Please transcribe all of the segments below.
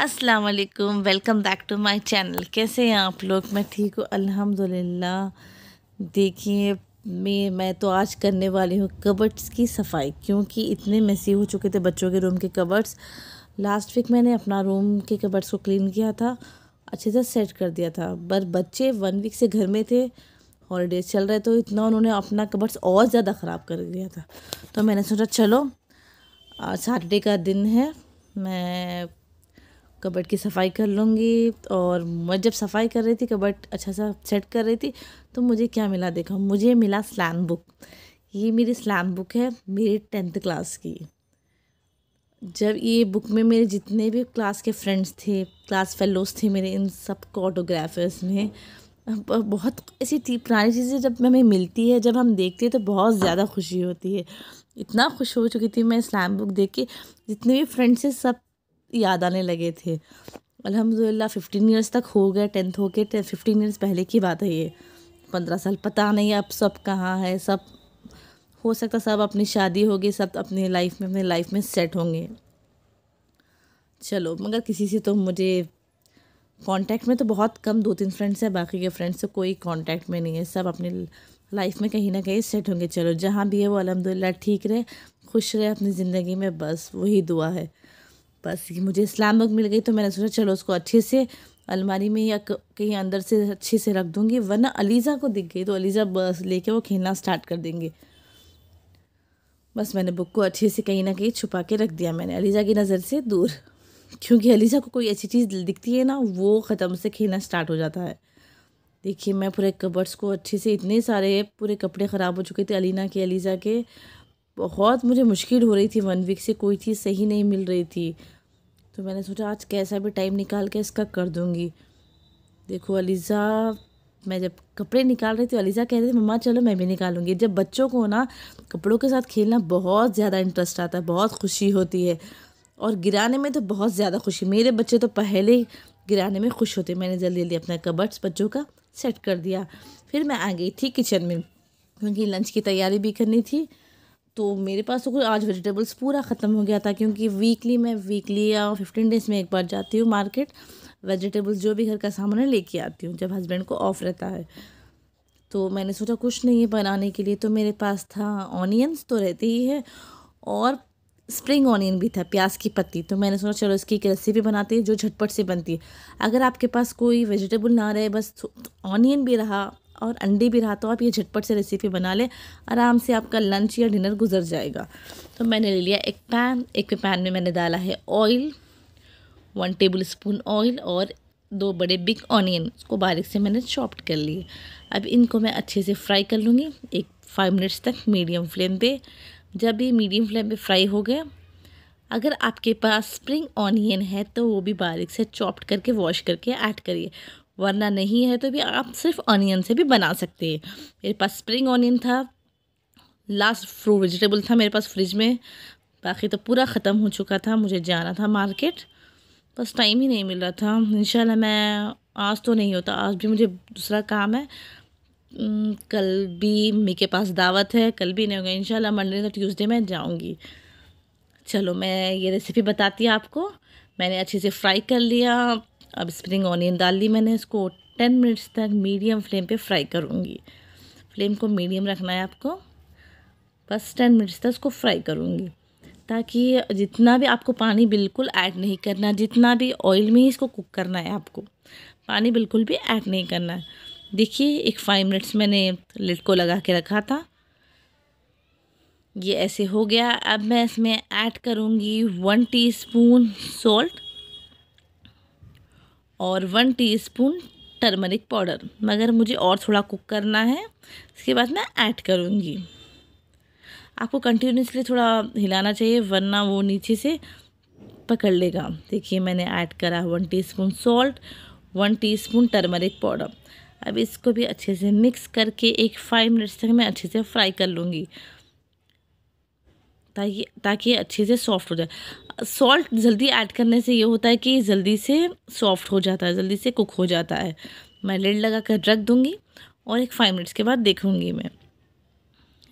अस्सलाम वालेकुम welcome back to my channel कैसे हैं आप लोग मैं ठीक हूँ अल्हम्दुलिल्लाह देखिए मैं मैं तो आज करने वाली हूँ कबर्ट्स की सफाई क्योंकि इतने मैसी हो चुके थे बच्चों के रूम के कबर्ट्स लास्ट वीक मैंने अपना रूम के कबर्ट्स को क्लीन किया था अच्छे से सेट कर दिया था पर बच्चे वन वीक से घर में थे हॉलीडेज चल रहे तो इतना उन्होंने अपना कबर्ट्स और ज़्यादा ख़राब कर दिया था तो मैंने सोचा चलो सैटरडे का दिन है मैं कबर्ड की सफाई कर लूँगी और मैं जब सफाई कर रही थी कबर्ड अच्छा सा सेट कर रही थी तो मुझे क्या मिला देखो मुझे मिला स्लैम बुक ये मेरी स्लैम बुक है मेरी टेंथ क्लास की जब ये बुक में मेरे जितने भी क्लास के फ्रेंड्स थे क्लास फेलोज थे मेरे इन सब को ऑटोग्राफर्स में बहुत ऐसी पुरानी चीज़ें जब हमें मिलती है जब हम देखते हैं तो बहुत ज़्यादा खुशी होती है इतना खुश हो चुकी थी मैं स्लैम बुक देख के जितने भी फ्रेंड्स हैं सब याद आने लगे थे अल्हम्दुलिल्लाह फ़िफ्टीन ईयर्स तक हो गए टेंथ हो के फ़िफ्टीन ईयर्स पहले की बात है ये पंद्रह साल पता नहीं अब सब कहाँ है सब हो सकता सब अपनी शादी होगी सब अपनी लाइफ में अपनी लाइफ में सेट होंगे चलो मगर किसी से तो मुझे कांटेक्ट में तो बहुत कम दो तीन फ्रेंड्स हैं बाकी के फ्रेंड्स तो कोई कांटेक्ट में नहीं है सब अपनी लाइफ में कहीं ना कहीं सेट होंगे चलो जहाँ भी है वो अलहमदिल्ला ठीक रहे खुश रहे अपनी ज़िंदगी में बस वही दुआ है बस मुझे इस्लाम बुक मिल गई तो मैंने सोचा चलो उसको अच्छे से अलमारी में या कहीं अंदर से अच्छे से रख दूँगी वरना अलीज़ा को दिख गई तो अलीज़ा बस लेके वो खेलना स्टार्ट कर देंगे बस मैंने बुक को अच्छे से कहीं ना कहीं छुपा के रख दिया मैंने अलीज़ा की नज़र से दूर क्योंकि अलीज़ा को कोई ऐसी चीज़ दिखती है ना वो ख़त्म से खेलना स्टार्ट हो जाता है देखिए मैं पूरे कबर्ड्स को अच्छे से इतने सारे पूरे कपड़े ख़राब हो चुके थे अलीना के अलीज़ा के बहुत मुझे मुश्किल हो रही थी वन वीक से कोई चीज़ सही नहीं मिल रही थी तो मैंने सोचा आज कैसा भी टाइम निकाल के इसका कर दूँगी देखो अलीज़ा मैं जब कपड़े निकाल रही थी अलीज़ा कह रही थी मम्मा चलो मैं भी निकालूंगी जब बच्चों को ना कपड़ों के साथ खेलना बहुत ज़्यादा इंटरेस्ट आता है बहुत खुशी होती है और गिराने में तो बहुत ज़्यादा खुशी मेरे बच्चे तो पहले ही गिराने में खुश होते मैंने जल्दी जल्दी अपना कबर्ड्स बच्चों का सेट कर दिया फिर मैं आ गई थी किचन में क्योंकि लंच की तैयारी भी करनी थी तो मेरे पास तो कुछ आज वेजिटेबल्स पूरा ख़त्म हो गया था क्योंकि वीकली मैं वीकली या फिफ्टीन डेज़ में एक बार जाती हूँ मार्केट वेजिटेबल्स जो भी घर का सामान है लेके आती हूँ जब हस्बैंड को ऑफ रहता है तो मैंने सोचा कुछ नहीं है बनाने के लिए तो मेरे पास था ऑनियंस तो रहते ही है और स्प्रिंग ऑनियन भी था प्याज की पत्ती तो मैंने सोचा चलो इसकी एक रेसिपी बनाते हैं जो झटपट से बनती है अगर आपके पास कोई वेजिटेबल ना रहे बस ऑनियन तो, तो भी रहा और अंडे भी रहा तो आप ये झटपट से रेसिपी बना लें आराम से आपका लंच या डिनर गुजर जाएगा तो मैंने ले लिया एक पैन एक पैन में मैंने डाला है oil one tablespoon oil और दो बड़े बिग ऑनियन उसको बारीक से मैंने चॉप्ट कर लिए अब इनको मैं अच्छे से फ्राई कर लूँगी एक फाइव मिनट्स तक मीडियम फ्लेम पे जब ये मीडियम फ्लेम पे फ्राई हो गया अगर आपके पास स्प्रिंग ऑनियन है तो वो भी बारीक से चॉप्ड करके वॉश करके ऐड करिए वरना नहीं है तो भी आप सिर्फ ऑनियन से भी बना सकते हैं मेरे पास स्प्रिंग ऑनियन था लास्ट फ्रू वेजिटेबल था मेरे पास फ्रिज में बाकी तो पूरा ख़त्म हो चुका था मुझे जाना था मार्केट बस टाइम ही नहीं मिल रहा था इन मैं आज तो नहीं होता आज भी मुझे दूसरा काम है कल भी मी के पास दावत है कल भी नहीं होगा इंशाल्लाह मंडे तो ट्यूसडे में जाऊंगी चलो मैं ये रेसिपी बताती आपको मैंने अच्छे से फ्राई कर लिया अब स्प्रिंग ऑनियन डाल ली मैंने इसको टेन मिनट्स तक मीडियम फ्लेम पे फ्राई करूँगी फ्लेम को मीडियम रखना है आपको बस टेन मिनट्स तक इसको फ्राई करूँगी ताकि जितना भी आपको पानी बिल्कुल ऐड नहीं करना जितना भी ऑयल में ही इसको कुक करना है आपको पानी बिल्कुल भी ऐड नहीं करना है देखिए एक फाइव मिनट्स मैंने लिड को लगा के रखा था ये ऐसे हो गया अब मैं इसमें ऐड करूँगी वन टीस्पून सॉल्ट और वन टीस्पून टर्मरिक पाउडर मगर मुझे और थोड़ा कुक करना है इसके बाद मैं ऐड करूँगी आपको कंटिन्यूसली थोड़ा हिलाना चाहिए वरना वो नीचे से पकड़ लेगा देखिए मैंने ऐड करा one teaspoon salt one teaspoon turmeric powder अब इसको भी अच्छे से मिक्स करके एक फाइव मिनट्स तक मैं अच्छे से फ्राई कर लूँगी ताकि ताकि अच्छे से सॉफ्ट हो जाए सॉल्ट जल्दी ऐड करने से ये होता है कि जल्दी से सॉफ्ट हो जाता है जल्दी से कुक हो जाता है मैं लेड लगा कर रख दूँगी और एक फाइव मिनट्स के बाद देखूँगी मैं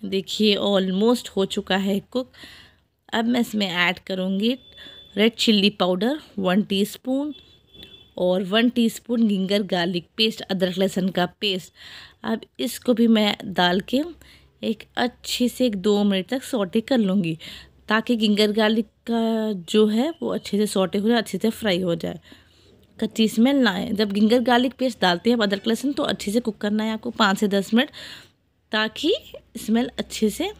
देखिए ऑलमोस्ट हो चुका है कुक अब मैं इसमें ऐड करूँगी red chilli powder one teaspoon और one teaspoon ginger garlic paste अदरक लहसुन का पेस्ट अब इसको भी मैं डाल के एक अच्छे से एक दो मिनट तक सोटे कर लूँगी ताकि गिंगर गार्लिक का जो है वो अच्छे से सॉटे हो जाए अच्छे से फ्राई हो जाए कच्ची स्मेल ना आए जब गिंगर गार्लिक पेस्ट डालते हैं अदरक लहसुन तो अच्छे से कुक करना है आपको पाँच से दस मिनट ताकि स्मेल अच्छे से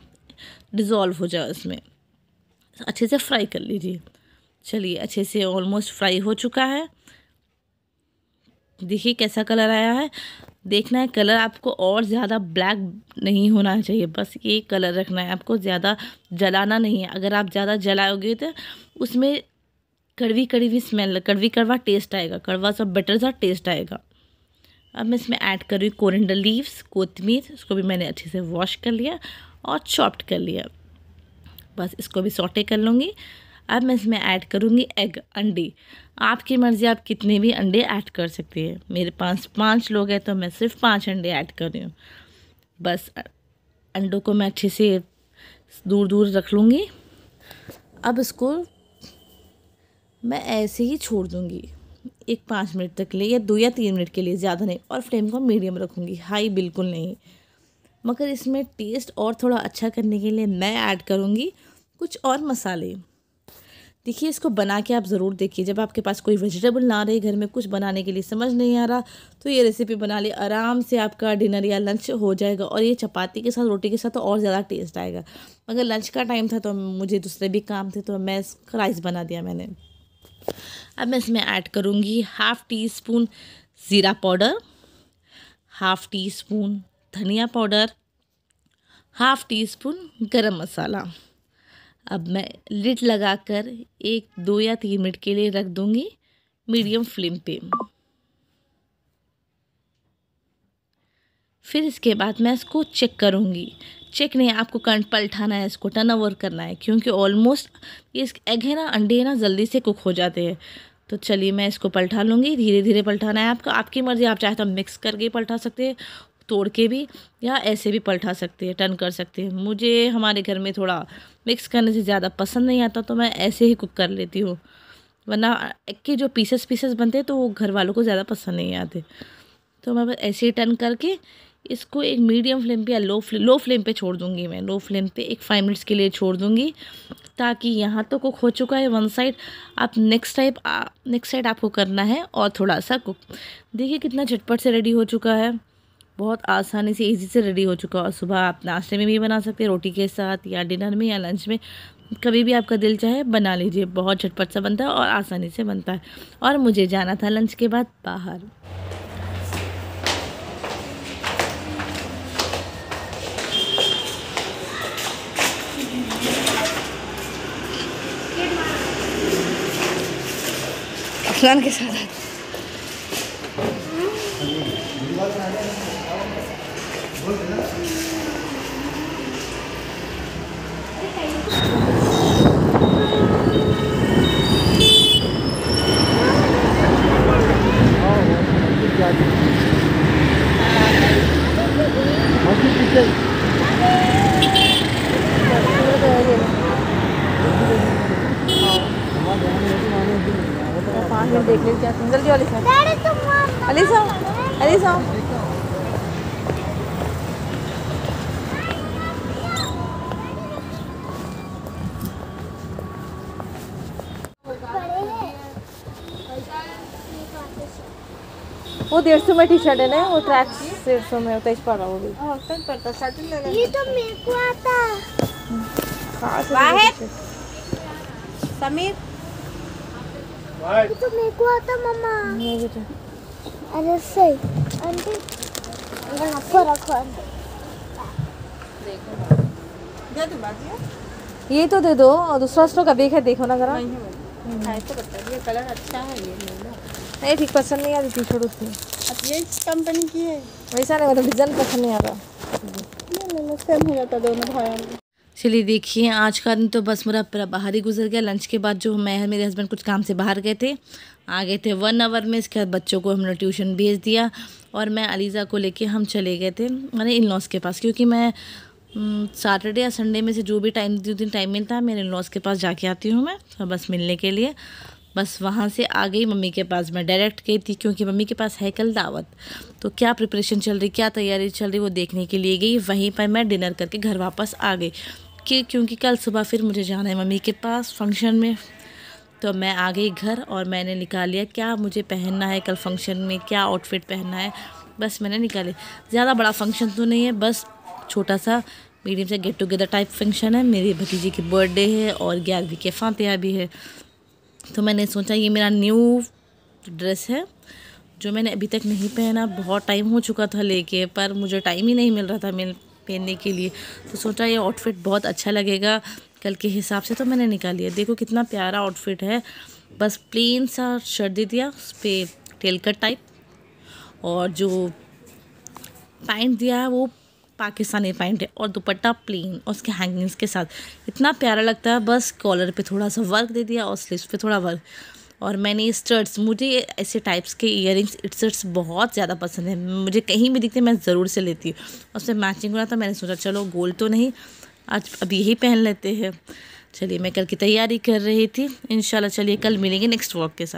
डिज़ोल्व हो जाए उसमें अच्छे से फ्राई कर लीजिए चलिए अच्छे से ऑलमोस्ट फ्राई हो चुका है देखिए कैसा कलर आया है देखना है कलर आपको और ज़्यादा ब्लैक नहीं होना चाहिए बस ये कलर रखना है आपको ज़्यादा जलाना नहीं है अगर आप ज़्यादा जलाओगे तो उसमें कड़वी कड़वी स्मेल कड़वी कड़वा टेस्ट आएगा कड़वा सा बटर सा टेस्ट आएगा अब मैं इसमें ऐड कर रही हूँ कोरेंडर लीव्स कोतमीर इसको भी मैंने अच्छे से वॉश कर लिया और चॉप्ड कर लिया बस इसको भी सॉटे कर लूँगी अब मैं इसमें ऐड करूँगी एग अंडे आपकी मर्ज़ी आप कितने भी अंडे ऐड कर सकती हैं मेरे पास पाँच लोग हैं तो मैं सिर्फ पाँच अंडे ऐड कर रही हूँ बस अंडों को मैं अच्छे से दूर दूर रख लूँगी अब इसको मैं ऐसे ही छोड़ दूँगी एक पाँच मिनट तक ले लिए या दो या तीन मिनट के लिए ज़्यादा नहीं और फ्लेम को मीडियम रखूँगी हाई बिल्कुल नहीं मगर इसमें टेस्ट और थोड़ा अच्छा करने के लिए मैं ऐड करूँगी कुछ और मसाले देखिए इसको बना के आप ज़रूर देखिए जब आपके पास कोई वेजिटेबल ना रहे घर में कुछ बनाने के लिए समझ नहीं आ रहा तो ये रेसिपी बना ले आराम से आपका डिनर या लंच हो जाएगा और ये चपाती के साथ रोटी के साथ तो और ज़्यादा टेस्ट आएगा मगर लंच का टाइम था तो मुझे दूसरे भी काम थे तो मैं इसका राइस बना दिया मैंने अब मैं इसमें ऐड करूँगी हाफ़ टी स्पून ज़ीरा पाउडर हाफ़ टी स्पून धनिया powder half teaspoon garam masala अब मैं लिड लगाकर एक दो या तीन मिनट के लिए रख दूंगी मीडियम फ्लेम पे फिर इसके बाद मैं इसको चेक करूँगी चेक नहीं आपको कंट पलटाना है इसको टर्न ओवर करना है क्योंकि ऑलमोस्ट ये एग है ना अंडे है ना जल्दी से कुक हो जाते हैं तो चलिए मैं इसको पलटा लूँगी धीरे धीरे पलटाना है आपको आपकी मर्ज़ी आप चाहे तो मिक्स करके पलटा सकते हैं तोड़ के भी या ऐसे भी पलटा सकते हैं टर्न कर सकते हैं मुझे हमारे घर में थोड़ा मिक्स करने से ज़्यादा पसंद नहीं आता तो मैं ऐसे ही कुक कर लेती हूँ वरना के जो पीसेस पीसेस बनते हैं तो वो घर वालों को ज़्यादा पसंद नहीं आते तो मैं बस ऐसे ही टर्न करके इसको एक मीडियम फ्लेम पे या लो फ्लेम लो फ्लेम पे छोड़ दूंगी मैं लो फ्लेम पे एक फाइव मिनट्स के लिए छोड़ दूंगी ताकि यहाँ तो कुक हो चुका है वन साइड आप नेक्स्ट टाइप नेक्स्ट साइड आपको करना है और थोड़ा सा कुक देखिए कितना झटपट से रेडी हो चुका है बहुत आसानी से इजी से रेडी हो चुका और सुबह आप नाश्ते में भी बना सकते हैं रोटी के साथ या डिनर में या लंच में कभी भी आपका दिल चाहे बना लीजिए बहुत झटपट सा बनता है और आसानी से बनता है और मुझे जाना था लंच के बाद बाहर के साथ Alisa, Alisa. वो डेढ़ सौ में टी शर्ट है ना वो ट्रैक डेढ़ सौ में तेईस पड़ा वो भी पड़ता साढ़े ये तो मेरे को आता वाहिद समीर ये तो मेरे को आता मम्मा And it's safe. and then यहाँ पर रखो देखो ये तो दे दो और दूसरा स्टोक अभी है देखो ना जरा हाँ, ये अच्छा है नहीं ठीक पसंद नहीं आ रही टी शर्ट उसकी अब ये कंपनी की है वैसा नहीं मतलब डिजाइन पसंद नहीं आ रहा सेम हो जाता दोनों भाइयों में चलिए देखिए आज का दिन तो बस मेरा पूरा बाहर ही गुजर गया लंच के बाद जो मैं मेरे हस्बैंड कुछ काम से बाहर गए थे आ गए थे वन आवर में इसके बाद बच्चों को हमने ट्यूशन भेज दिया और मैं अलीज़ा को लेके हम चले गए थे मैंने इन लॉस के पास क्योंकि मैं सैटरडे या संडे में से जो भी टाइम दो दिन टाइम मिलता है मेरे इन लॉस के पास जाके आती हूँ मैं तो बस मिलने के लिए बस वहाँ से आ गई मम्मी के पास मैं डायरेक्ट गई थी क्योंकि मम्मी के पास है कल दावत तो क्या प्रिपरेशन चल रही क्या तैयारी चल रही वो देखने के लिए गई वहीं पर मैं डिनर करके घर वापस आ गई कि क्योंकि कल सुबह फिर मुझे जाना है मम्मी के पास फंक्शन में तो मैं आ गई घर और मैंने निकाल लिया क्या मुझे पहनना है कल फंक्शन में क्या आउटफिट पहनना है बस मैंने निकाली ज़्यादा बड़ा फंक्शन तो नहीं है बस छोटा सा मीडियम से गेट टुगेदर टाइप फंक्शन है मेरी भतीजी की बर्थडे है और ग्यारहवीं के फ़ातिया भी है तो मैंने सोचा ये मेरा न्यू ड्रेस है जो मैंने अभी तक नहीं पहना बहुत टाइम हो चुका था लेके पर मुझे टाइम ही नहीं मिल रहा था मैं पहनने के लिए तो सोचा ये आउटफिट बहुत अच्छा लगेगा कल के हिसाब से तो मैंने निकाल लिया देखो कितना प्यारा आउटफिट है बस प्लेन सा शर्ट दे दिया उस पर टेलकट टाइप और जो पैंट दिया है वो पाकिस्तानी पैंट है और दुपट्टा प्लेन और उसके हैंगिंग्स के साथ इतना प्यारा लगता है बस कॉलर पे थोड़ा सा वर्क दे दिया और स्लीव पे थोड़ा वर्क और मैंने स्टर्ट्स मुझे ऐसे टाइप्स के इयर रिंग्स स्टड्स बहुत ज़्यादा पसंद है मुझे कहीं भी दिखते मैं ज़रूर से लेती हूँ उसमें मैचिंग हो रहा था मैंने सोचा चलो गोल्ड तो नहीं आज अब यही पहन लेते हैं चलिए मैं कल की तैयारी कर रही थी इन चलिए कल मिलेंगे नेक्स्ट वॉक के साथ